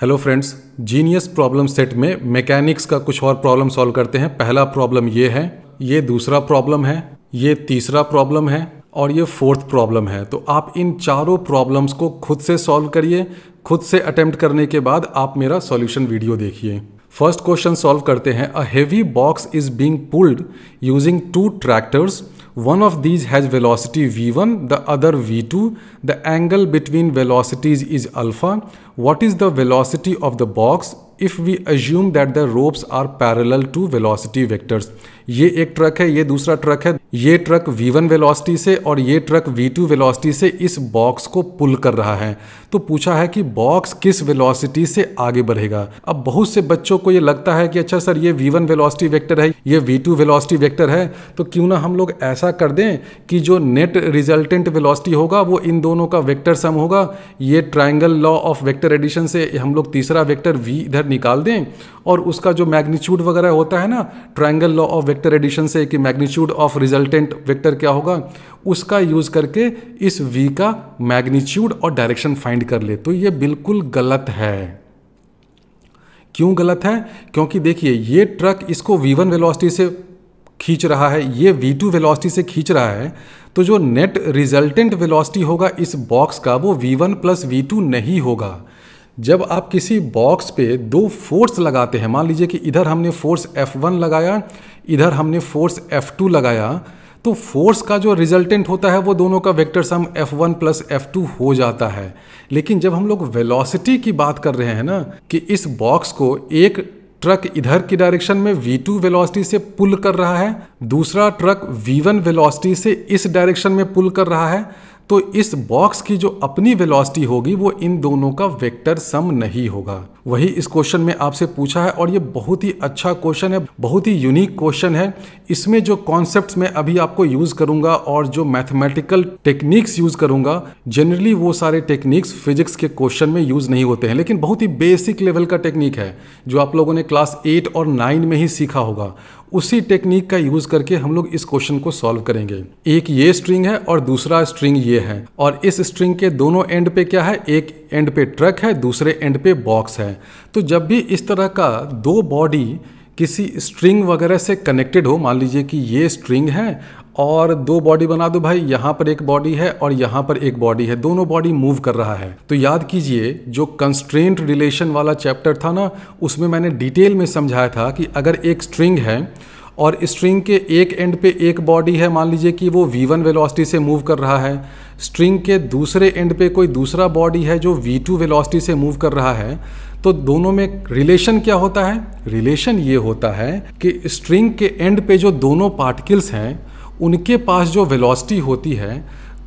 Hello friends genius problem set में mechanics का कुछ और प्रॉब्लम सॉल्व करते हैं पहला प्रॉब्लम ये है ये दूसरा प्रॉब्लम है ये तीसरा प्रॉब्लम है और ये फोर्थ प्रॉब्लम है तो आप इन चारों प्रॉब्लम्स को खुद से सॉल्व करिए खुद से अटेम्प्ट करने के बाद आप मेरा सॉल्यूशन वीडियो देखिए फर्स्ट क्वेश्चन सॉल्व करते हैं a heavy box is being pulled using two tractors One of these has velocity v1, the other v2. The angle between velocities is alpha. What is the velocity of the box if we assume that the ropes are parallel to velocity vectors? ये एक truck है ये दूसरा truck है ये truck we one velocity से और ये ट्रक V2 वेलोसिटी से इस बॉक्स को पुल कर रहा है तो पूछा है कि बॉक्स किस वेलोसिटी से आगे बढ़ेगा अब बहुत से बच्चों को ये लगता है कि अच्छा सर ये V1 वेलोसिटी वेक्टर है ये V2 वेलोसिटी वेक्टर है तो क्यों ना हम लोग ऐसा कर दें कि जो नेट रिजल्टेंट वेलॉसिटी होगा वो इन दोनों का वेक्टर सम होगा ये triangle law of vector addition से हम लोग तीसरा वेक्टर वी इधर निकाल दें और उसका जो मैग्नीच्यूड वगैरह होता है ना triangle law of vector addition से कि मैग्नीट्यूड ऑफ रिजल्टेंट वेक्टर क्या होगा उसका यूज़ करके इस v का मैग्नीट्यूड और डायरेक्शन फाइंड कर ले तो ये बिल्कुल गलत है क्यों गलत है क्योंकि देखिए ये ट्रक इसको v1 वन वेलॉसिटी से खींच रहा है ये v2 टू वेलॉसिटी से खींच रहा है तो जो नेट रिजल्टेंट वेलॉसिटी होगा इस बॉक्स का वो वी वन प्लस वी नहीं होगा जब आप किसी बॉक्स पे दो फोर्स लगाते हैं मान लीजिए कि इधर हमने फोर्स F1 लगाया इधर हमने फोर्स F2 लगाया तो फोर्स का जो रिजल्टेंट होता है वो दोनों का vector sum F1 plus F हो जाता है लेकिन जब हम लोग वेलोसिटी की बात कर रहे हैं ना कि इस बॉक्स को एक ट्रक इधर की डायरेक्शन में v2 वेलोसिटी से पुल कर रहा है दूसरा ट्रक v1 वेलोसिटी से इस डायरेक्शन में पुल कर रहा है तो इस बॉक्स की जो अपनी वेलोसिटी होगी वो इन दोनों का वेक्टर सम नहीं होगा वही इस क्वेश्चन में आपसे पूछा है और ये बहुत ही अच्छा क्वेश्चन है बहुत ही यूनिक क्वेश्चन है इसमें जो कॉन्सेप्ट्स मैं अभी आपको यूज़ करूंगा और जो मैथमेटिकल टेक्निक्स यूज़ करूंगा जनरली वो सारे टेक्निक्स फिजिक्स के क्वेश्चन में यूज़ नहीं होते हैं लेकिन बहुत ही बेसिक लेवल का टेक्निक है जो आप लोगों ने क्लास एट और नाइन में ही सीखा होगा उसी टेक्निक का यूज करके हम लोग इस क्वेश्चन को सॉल्व करेंगे एक ये स्ट्रिंग है और दूसरा स्ट्रिंग ये है और इस स्ट्रिंग के दोनों एंड पे क्या है एक एंड पे ट्रक है दूसरे एंड पे बॉक्स है तो जब भी इस तरह का दो बॉडी किसी स्ट्रिंग वगैरह से कनेक्टेड हो मान लीजिए कि ये स्ट्रिंग है और दो बॉडी बना दो भाई यहाँ पर एक बॉडी है और यहाँ पर एक बॉडी है दोनों बॉडी मूव कर रहा है तो याद कीजिए जो कंस्ट्रेंट रिलेशन वाला चैप्टर था ना उसमें मैंने डिटेल में समझाया था कि अगर एक स्ट्रिंग है और स्ट्रिंग के एक एंड पे एक बॉडी है मान लीजिए कि वो v1 वन वेलोसिटी से मूव कर रहा है स्ट्रिंग के दूसरे एंड पे कोई दूसरा बॉडी है जो v2 टू वेलोसिटी से मूव कर रहा है तो दोनों में रिलेशन क्या होता है रिलेशन ये होता है कि स्ट्रिंग के एंड पे जो दोनों पार्टिकल्स हैं उनके पास जो वेलोसिटी होती है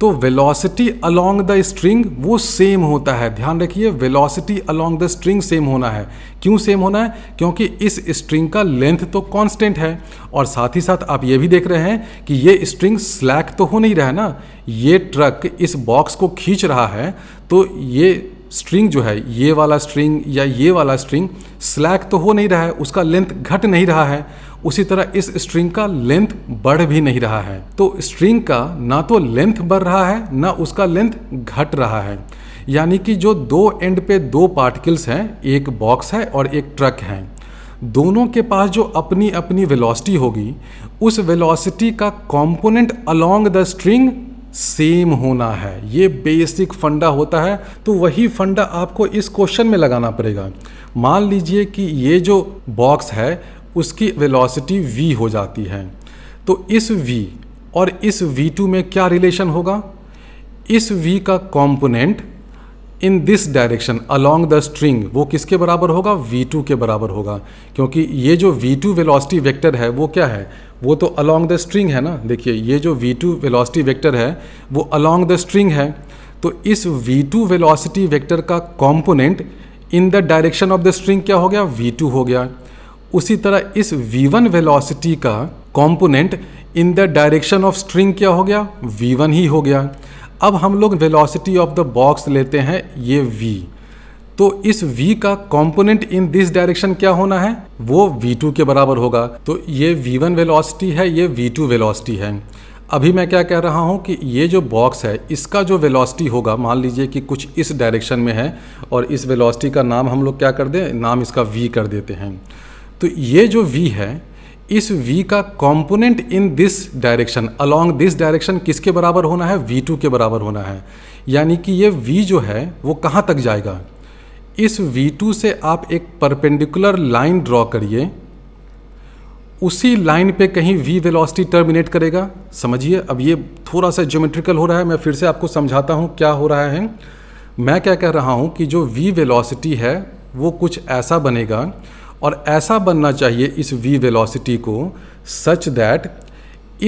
तो वेलोसिटी अलोंग द स्ट्रिंग वो सेम होता है ध्यान रखिए velocity along the string same होना है क्यों सेम होना है क्योंकि इस स्ट्रिंग का लेंथ तो कांस्टेंट है और साथ ही साथ आप ये भी देख रहे हैं कि ये स्ट्रिंग स्लैक तो हो नहीं रहा है ना ये ट्रक इस बॉक्स को खींच रहा है तो ये स्ट्रिंग जो है ये वाला स्ट्रिंग या ये वाला स्ट्रिंग स्लैक तो हो नहीं रहा है उसका लेंथ घट नहीं रहा है उसी तरह इस स्ट्रिंग का लेंथ बढ़ भी नहीं रहा है तो स्ट्रिंग का ना तो लेंथ बढ़ रहा है ना उसका लेंथ घट रहा है यानी कि जो दो एंड पे दो पार्टिकल्स हैं एक बॉक्स है और एक ट्रक है दोनों के पास जो अपनी अपनी वेलोसिटी होगी उस वेलोसिटी का component along the string same होना है ये बेसिक फंडा होता है तो वही फंडा आपको इस क्वेश्चन में लगाना पड़ेगा मान लीजिए कि ये जो बॉक्स है उसकी वेलोसिटी v हो जाती है तो इस v और इस v2 में क्या रिलेशन होगा इस v का component in this direction along the string वो किसके बराबर होगा v2 के बराबर होगा क्योंकि ये जो v2 वेलोसिटी वेक्टर है वो क्या है वो तो अलॉन्ग द स्ट्रिंग है ना देखिए ये जो v2 वेलोसिटी वेक्टर है वो अलॉन्ग द स्ट्रिंग है तो इस v2 वेलोसिटी वेक्टर का component in the direction of the string क्या हो गया v2 हो गया उसी तरह इस v1 वेलोसिटी का component in the direction of string क्या हो गया v1 ही हो गया अब हम लोग वेलोसिटी ऑफ द बॉक्स लेते हैं ये v तो इस v का कंपोनेंट इन दिस डायरेक्शन क्या होना है वो v2 के बराबर होगा तो ये v1 वेलोसिटी है ये v2 वेलोसिटी है अभी मैं क्या कह रहा हूँ कि ये जो बॉक्स है इसका जो वेलोसिटी होगा मान लीजिए कि कुछ इस डायरेक्शन में है और इस वेलोसिटी का नाम हम लोग क्या कर दें नाम इसका v कर देते हैं तो ये जो वी है इस v का component in this direction along this direction किसके बराबर होना है v2 के बराबर होना है यानी कि ये v जो है वो कहाँ तक जाएगा इस v2 से आप एक परपेंडिकुलर लाइन ड्रॉ करिए उसी लाइन पे कहीं v वेलोसिटी टर्मिनेट करेगा समझिए अब ये थोड़ा सा ज्योमेट्रिकल हो रहा है मैं फिर से आपको समझाता हूँ क्या हो रहा है मैं क्या कह रहा हूँ कि जो वी वेलॉसिटी है वो कुछ ऐसा बनेगा और ऐसा बनना चाहिए इस वी वेलोसिटी को सच दैट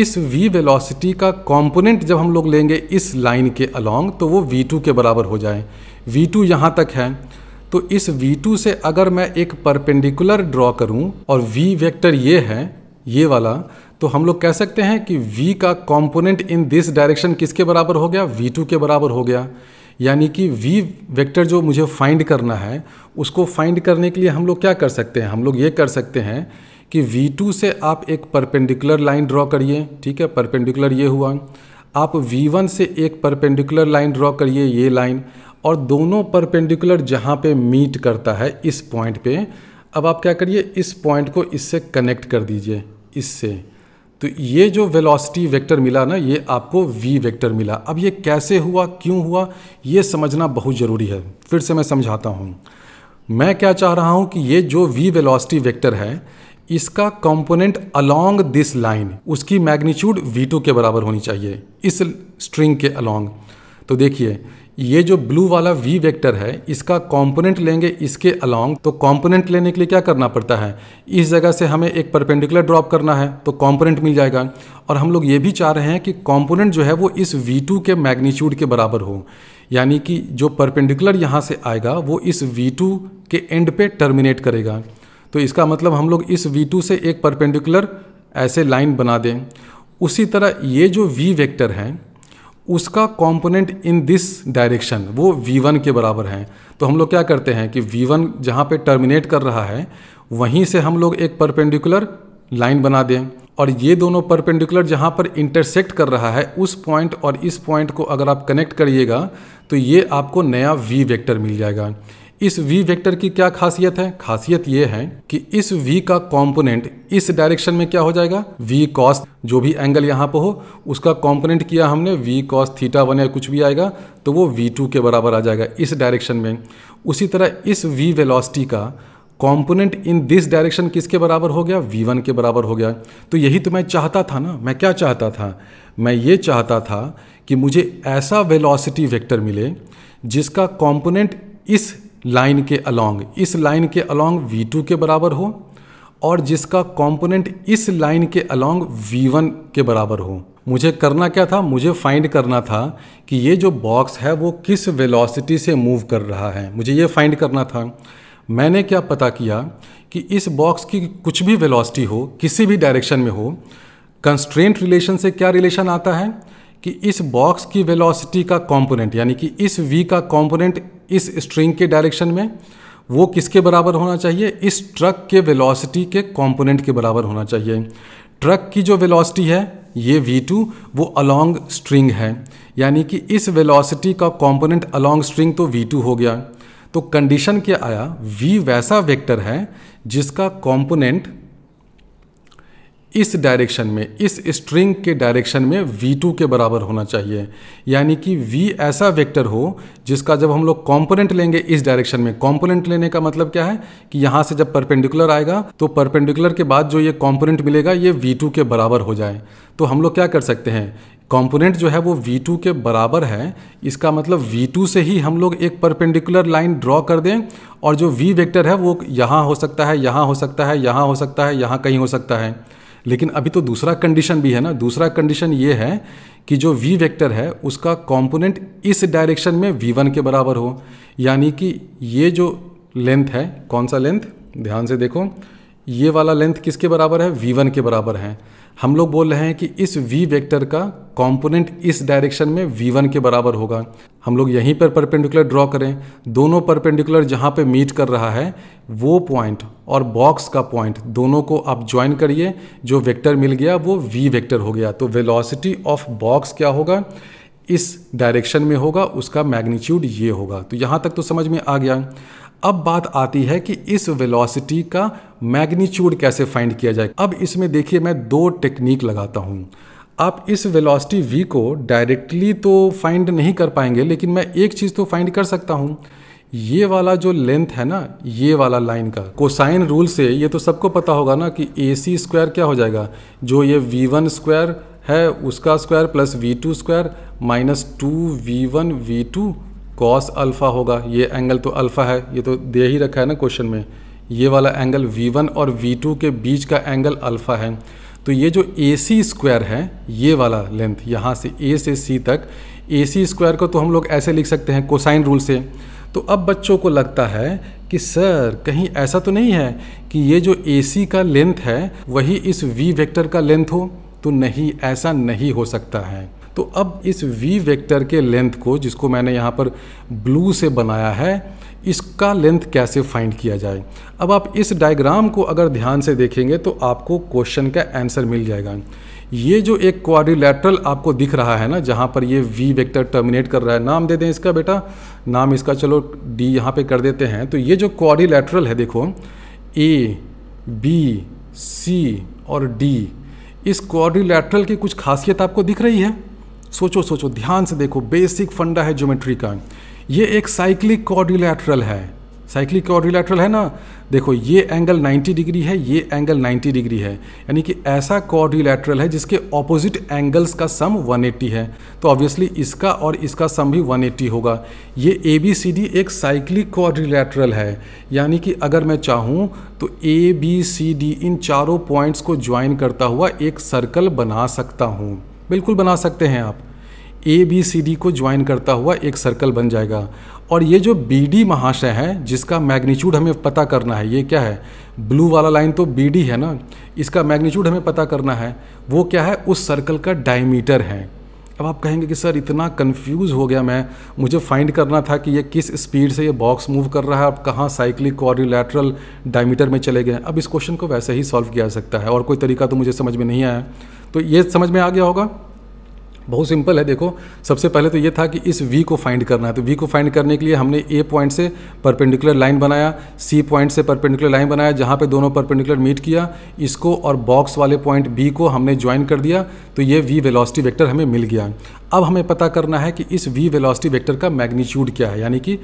इस वी वेलोसिटी का कंपोनेंट जब हम लोग लेंगे इस लाइन के अलोंग तो वो v2 के बराबर हो जाए v2 यहाँ तक है तो इस v2 से अगर मैं एक परपेंडिकुलर ड्रॉ करूँ और v वेक्टर ये है ये वाला तो हम लोग कह सकते हैं कि v का कंपोनेंट इन दिस डायरेक्शन किसके बराबर हो गया v2 के बराबर हो गया यानी कि वी वेक्टर जो मुझे फाइंड करना है उसको फाइंड करने के लिए हम लोग क्या कर सकते हैं हम लोग ये कर सकते हैं कि V2 से आप एक परपेंडिकुलर लाइन ड्रॉ करिए ठीक है परपेंडिकुलर ये हुआ आप V1 से एक परपेंडिकुलर लाइन ड्रॉ करिए ये लाइन और दोनों परपेंडिकुलर जहाँ पे मीट करता है इस पॉइंट पे अब आप क्या करिए इस पॉइंट को इससे कनेक्ट कर दीजिए इससे तो ये जो वेलोसिटी वेक्टर मिला ना ये आपको वी वेक्टर मिला अब ये कैसे हुआ क्यों हुआ ये समझना बहुत ज़रूरी है फिर से मैं समझाता हूँ मैं क्या चाह रहा हूँ कि ये जो वी वेलोसिटी वेक्टर है इसका कंपोनेंट अलोंग दिस लाइन उसकी मैग्नीट्यूड v2 के बराबर होनी चाहिए इस स्ट्रिंग के अलोंग तो देखिए ये जो ब्लू वाला वी वेक्टर है इसका कंपोनेंट लेंगे इसके अलॉन्ग तो कंपोनेंट लेने के लिए क्या करना पड़ता है इस जगह से हमें एक परपेंडिकुलर ड्रॉप करना है तो कंपोनेंट मिल जाएगा और हम लोग ये भी चाह रहे हैं कि कंपोनेंट जो है वो इस V2 के मैग्नीट्यूड के बराबर हो यानी कि जो परपेंडिकुलर यहाँ से आएगा वो इस V2 के एंड पे टर्मिनेट करेगा तो इसका मतलब हम लोग इस V2 से एक परपेंडिकुलर ऐसे लाइन बना दें उसी तरह ये जो वी वेक्टर है उसका कंपोनेंट इन दिस डायरेक्शन वो v1 के बराबर हैं तो हम लोग क्या करते हैं कि v1 जहाँ पर टर्मिनेट कर रहा है वहीं से हम लोग एक परपेंडिकुलर लाइन बना दें और ये दोनों परपेंडिकुलर जहाँ पर इंटरसेक्ट कर रहा है उस पॉइंट और इस पॉइंट को अगर आप कनेक्ट करिएगा तो ये आपको नया v वेक्टर मिल जाएगा इस वी वेक्टर की क्या खासियत है खासियत यह है कि इस वी का कंपोनेंट इस डायरेक्शन में क्या हो जाएगा वी cos जो भी एंगल यहां पर हो उसका कंपोनेंट किया हमने वी cos थीटा वन या कुछ भी आएगा तो वो वी टू के बराबर आ जाएगा इस डायरेक्शन में उसी तरह इस वी वेलोसिटी का कॉम्पोनेंट इन दिस डायरेक्शन किसके बराबर हो गया v1 के बराबर हो गया तो यही तो मैं चाहता था ना मैं क्या चाहता था मैं ये चाहता था कि मुझे ऐसा वेलोसिटी वेक्टर मिले जिसका कॉम्पोनेंट इस लाइन के अलॉन्ग इस लाइन के अलॉन्ग वी टू के बराबर हो और जिसका कंपोनेंट इस लाइन के अलॉन्ग वी वन के बराबर हो मुझे करना क्या था मुझे फाइंड करना था कि ये जो बॉक्स है वो किस वेलोसिटी से मूव कर रहा है मुझे ये फाइंड करना था मैंने क्या पता किया कि इस बॉक्स की कुछ भी वेलोसिटी हो किसी भी डायरेक्शन में हो कंस्ट्रेंट रिलेशन से क्या रिलेशन आता है कि इस बॉक्स की वेलोसिटी का कंपोनेंट यानी कि इस वी का कंपोनेंट इस स्ट्रिंग के डायरेक्शन में वो किसके बराबर होना चाहिए इस ट्रक के वेलोसिटी के कंपोनेंट के बराबर होना चाहिए ट्रक की जो वेलोसिटी है ये v2 वो अलोंग स्ट्रिंग है यानी कि इस वेलोसिटी का कंपोनेंट अलोंग स्ट्रिंग तो v2 हो गया तो कंडीशन क्या आया v वैसा वेक्टर है जिसका कंपोनेंट इस डायरेक्शन में इस स्ट्रिंग के डायरेक्शन में v2 के बराबर होना चाहिए यानी कि v ऐसा वेक्टर हो जिसका जब हम लोग कॉम्पोनेंट लेंगे इस डायरेक्शन में कॉम्पोनेंट लेने का मतलब क्या है कि यहाँ से जब परपेंडिकुलर आएगा तो परपेंडिकुलर के बाद जो ये कॉम्पोनेंट मिलेगा ये v2 के बराबर हो जाए तो हम लोग क्या कर सकते हैं कॉम्पोनेंट जो है वो v2 के बराबर है इसका मतलब v2 से ही हम लोग एक परपेंडिकुलर लाइन ड्रॉ कर दें और जो v वेक्टर है वो यहाँ हो सकता है यहाँ हो सकता है यहाँ हो सकता है यहाँ कहीं हो सकता है लेकिन अभी तो दूसरा कंडीशन भी है ना दूसरा कंडीशन ये है कि जो वी वेक्टर है उसका कंपोनेंट इस डायरेक्शन में वी वन के बराबर हो यानी कि ये जो लेंथ है कौन सा लेंथ ध्यान से देखो ये वाला लेंथ किसके बराबर है वी वन के बराबर है हम लोग बोल रहे हैं कि इस v वेक्टर का कंपोनेंट इस डायरेक्शन में v1 के बराबर होगा हम लोग यहीं पर परपेंडिकुलर ड्रॉ करें दोनों परपेंडिकुलर जहाँ पे मीट कर रहा है वो पॉइंट और बॉक्स का पॉइंट दोनों को आप ज्वाइन करिए जो वेक्टर मिल गया वो v वेक्टर हो गया तो वेलोसिटी ऑफ बॉक्स क्या होगा इस डायरेक्शन में होगा उसका मैग्नीट्यूड ये होगा तो यहाँ तक तो समझ में आ गया अब बात आती है कि इस वेलोसिटी का मैग्नीच्यूड कैसे फाइंड किया जाए अब इसमें देखिए मैं दो टेक्निक लगाता हूँ आप इस वेलोसिटी वी को डायरेक्टली तो फाइंड नहीं कर पाएंगे लेकिन मैं एक चीज़ तो फाइंड कर सकता हूँ ये वाला जो लेंथ है ना ये वाला लाइन का कोसाइन रूल से ये तो सबको पता होगा ना कि ए सी स्क्वायर क्या हो जाएगा जो ये वी वन स्क्वायर है उसका square plus V two square minus two V one V two cos alpha होगा ये एंगल तो अल्फ़ा है ये तो दे ही रखा है ना क्वेश्चन में ये वाला एंगल वी वन और वी टू के बीच का एंगल अल्फ़ा है तो ये जो ए सी स्क्वायर है ये वाला लेंथ यहाँ से ए से सी तक ए सी स्क्वायर को तो हम लोग ऐसे लिख सकते हैं कोसाइन रूल से तो अब बच्चों को लगता है कि सर कहीं ऐसा तो नहीं है कि ये जो ए सी का लेंथ है वही इस वी वेक्टर का लेंथ हो तो नहीं ऐसा नहीं हो सकता है तो अब इस वी वेक्टर के लेंथ को जिसको मैंने यहाँ पर ब्लू से बनाया है इसका लेंथ कैसे फाइंड किया जाए अब आप इस डायग्राम को अगर ध्यान से देखेंगे तो आपको क्वेश्चन का आंसर मिल जाएगा ये जो एक क्वारिलेटरल आपको दिख रहा है ना जहाँ पर ये वी वेक्टर टर्मिनेट कर रहा है नाम दे दें इसका बेटा नाम इसका चलो डी यहाँ पे कर देते हैं तो ये जो क्वारिलेटरल है देखो ए बी सी और डी इस क्वारिलेटरल की कुछ खासियत आपको दिख रही है सोचो सोचो ध्यान से देखो बेसिक फंडा है ज्योमेट्री का ये एक साइक्लिक कॉर्डिलेटरल है साइक्लिक कॉर्डिलेटरल है ना देखो ये एंगल 90 डिग्री है ये एंगल 90 डिग्री है यानी कि ऐसा कॉर्डिलेटरल है जिसके ऑपोजिट एंगल्स का सम 180 है तो ऑब्वियसली इसका और इसका सम भी 180 होगा ये ए बी सी डी एक साइक्लिक कॉर्डिलेटरल है यानी कि अगर मैं चाहूँ तो ए बी सी डी इन चारों पॉइंट्स को ज्वाइन करता हुआ एक सर्कल बना सकता हूँ बिल्कुल बना सकते हैं आप ए बी सी डी को ज्वाइन करता हुआ एक सर्कल बन जाएगा और ये जो बी डी महाशय है जिसका मैग्नीट्यूड हमें पता करना है ये क्या है ब्लू वाला लाइन तो बी डी है ना इसका मैग्नीट्यूड हमें पता करना है वो क्या है उस सर्कल का डायमीटर है अब आप कहेंगे कि सर इतना कंफ्यूज हो गया मैं मुझे फाइंड करना था कि ये किस स्पीड से ये बॉक्स मूव कर रहा है अब कहाँ साइक्लिक कॉर्डिलेटरल डायमीटर में चले गए अब इस क्वेश्चन को वैसे ही सॉल्व किया जा सकता है और कोई तरीका तो मुझे समझ में नहीं आया तो ये समझ में आ गया होगा बहुत सिंपल है देखो सबसे पहले तो ये था कि इस वी को फाइंड करना है तो वी को फाइंड करने के लिए हमने ए पॉइंट से परपेंडिकुलर लाइन बनाया सी पॉइंट से परपेंडिकुलर लाइन बनाया जहाँ पे दोनों परपेंडिकुलर मीट किया इसको और बॉक्स वाले पॉइंट बी को हमने ज्वाइन कर दिया तो ये वी वेलोसिटी वेक्टर हमें मिल गया अब हमें पता करना है कि इस वी वेलोसिटी वेक्टर का मैग्नीच्यूड क्या है यानी कि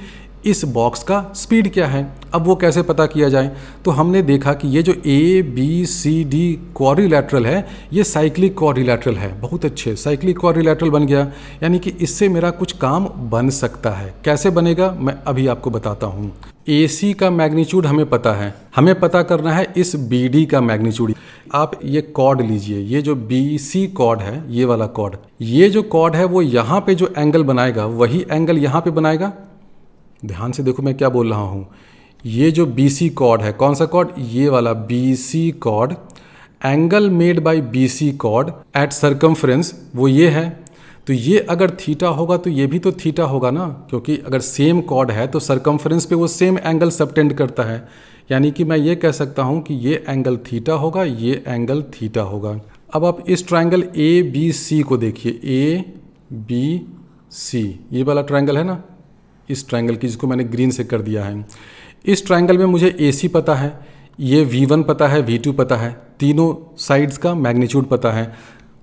इस बॉक्स का स्पीड क्या है अब वो कैसे पता किया जाए तो हमने देखा कि ये जो ए बी सी डी क्वारिलैटरल है ये साइक्लिक क्वारिलैटरल है बहुत अच्छे साइक्लिक क्वारिलैटरल बन गया यानी कि इससे मेरा कुछ काम बन सकता है कैसे बनेगा मैं अभी आपको बताता हूँ ए सी का मैग्नीच्यूड हमें पता है हमें पता करना है इस बी डी का मैग्नीच्यूड आप ये कॉर्ड लीजिए ये जो बी सी कॉर्ड है ये वाला कॉर्ड ये जो कॉर्ड है वो यहाँ पे जो एंगल बनाएगा वही एंगल यहाँ पे बनाएगा ध्यान से देखो मैं क्या बोल रहा हूँ ये जो बी सी कॉड है कौन सा कॉड ये वाला B C code angle made by B C code eight circumference वो ये है तो ये अगर थीटा होगा तो ये भी तो थीटा होगा ना क्योंकि अगर सेम कॉड है तो सरकमफ्रेंस पे वो सेम एंगल सबटेंड करता है यानी कि मैं ये कह सकता हूँ कि ये एंगल थीटा होगा ये एंगल थीटा होगा अब आप इस ट्राइंगल ए बी सी को देखिए ए बी सी ये वाला ट्राइंगल है ना इस ट्राइंगल की जिसको मैंने ग्रीन से कर दिया है इस ट्राइंगल में मुझे ए सी पता है ये वी वन पता है वी टू पता है तीनों साइड्स का मैग्नीट्यूड पता है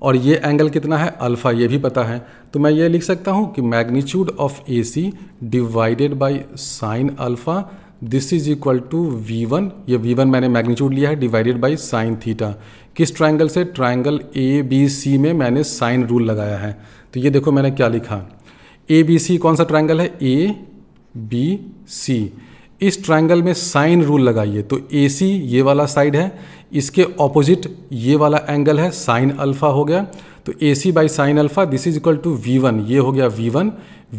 और ये एंगल कितना है अल्फ़ा ये भी पता है तो मैं ये लिख सकता हूँ कि magnitude of A C divided by sine alpha this is equal to V one ये वी वन मैंने मैग्नीट्यूड लिया है डिवाइडेड बाई साइन थीटा किस ट्राइंगल से ट्राइंगल ए बी सी में मैंने साइन रूल लगाया है तो ये देखो मैंने क्या लिखा ए बी सी कौन सा ट्राइंगल है ए बी सी इस ट्राइंगल में साइन रूल लगाइए तो ए सी ये वाला साइड है इसके ऑपोजिट ये वाला एंगल है साइन अल्फा हो गया तो A C by sine alpha this is equal to V one ये हो गया V one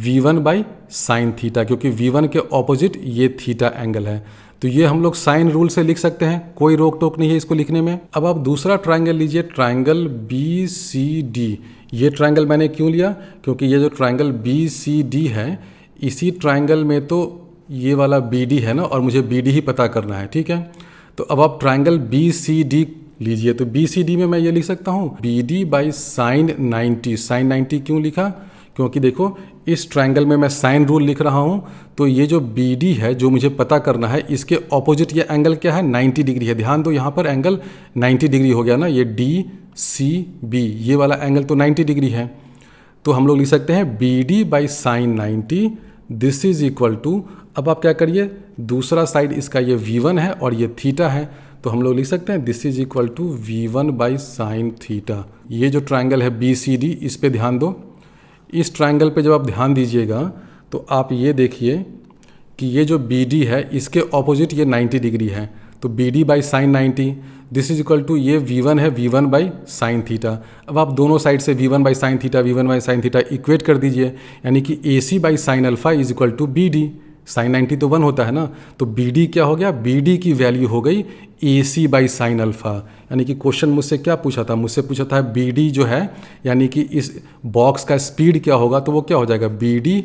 V one by sine theta क्योंकि वी वन के ऑपोजिट ये थीटा एंगल है तो ये हम लोग साइन रूल से लिख सकते हैं कोई रोक टोक नहीं है इसको लिखने में अब आप दूसरा ट्राइंगल लीजिए ट्राइंगल बी सी डी ये ट्राइंगल मैंने क्यों लिया क्योंकि ये जो ट्राइंगल बी सी डी है इसी ट्राइंगल में तो ये वाला बी डी है ना और मुझे बी डी ही पता करना है ठीक है तो अब आप ट्राइंगल बी सी डी लीजिए तो बी सी डी में मैं ये लिख सकता हूँ B D by sine ninety sine ninety क्यों लिखा क्योंकि देखो इस ट्रायंगल में मैं साइन रूल लिख रहा हूँ तो ये जो बी डी है जो मुझे पता करना है इसके ऑपोजिट ये एंगल क्या है 90 डिग्री है ध्यान दो यहाँ पर एंगल 90 डिग्री हो गया ना ये डी सी बी ये वाला एंगल तो 90 डिग्री है तो हम लोग लिख सकते हैं B D by sine ninety this is equal to अब आप क्या करिए दूसरा साइड इसका ये वी वन है और ये थीटा है तो हम लोग लिख सकते हैं this is equal to V one by sine theta ये जो ट्राइंगल है बी सी डी इस पर ध्यान दो इस ट्रायंगल पे जब आप ध्यान दीजिएगा तो आप ये देखिए कि ये जो बी डी है इसके ऑपोजिट ये 90 डिग्री है तो B D by sine ninety this is equal to ये वी वन है V one by sine theta अब आप दोनों साइड से V one by sine theta V one by sine theta equate कर दीजिए यानी कि A C by sine alpha is equal to B D sine ninety तो वन होता है ना तो बी डी क्या हो गया बी डी की वैल्यू हो गई A C by sine alpha यानी कि क्वेश्चन मुझसे क्या पूछा था मुझसे पूछा था बी डी जो है यानी कि इस बॉक्स का स्पीड क्या होगा तो वो क्या हो जाएगा बी डी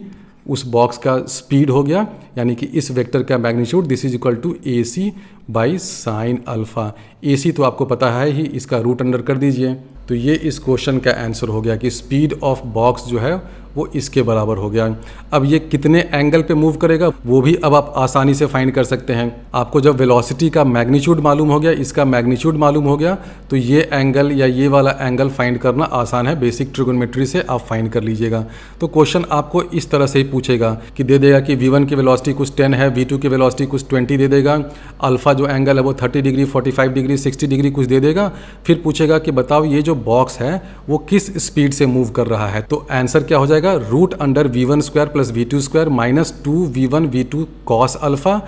उस बॉक्स का स्पीड हो गया यानी कि इस वेक्टर का magnitude this is equal to A C by sine alpha A C तो आपको पता है ही इसका रूट अंडर कर दीजिए तो ये इस क्वेश्चन का आंसर हो गया कि स्पीड ऑफ बॉक्स जो है वो इसके बराबर हो गया अब ये कितने एंगल पे मूव करेगा वो भी अब आप आसानी से फाइंड कर सकते हैं आपको जब वेलोसिटी का मैग्नीट्यूड मालूम हो गया इसका मैग्नीट्यूड मालूम हो गया तो ये एंगल या ये वाला एंगल फाइंड करना आसान है बेसिक ट्रिगोनमेट्री से आप फाइंड कर लीजिएगा तो क्वेश्चन आपको इस तरह से ही पूछेगा कि दे देगा कि वी की वेलॉसिटी कुछ टेन है वी की वेलॉसिटी कुछ ट्वेंटी दे देगा अल्फ़ा जो एंगल है वो thirty degree forty degree sixty degree कुछ दे देगा फिर पूछेगा कि बताओ ये जो बॉक्स है वो किस स्पीड से मूव कर रहा है तो आंसर क्या हो जाएगा जाएगा root under V one square plus V two square minus two V one V two cos alpha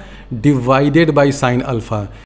divided by sine alpha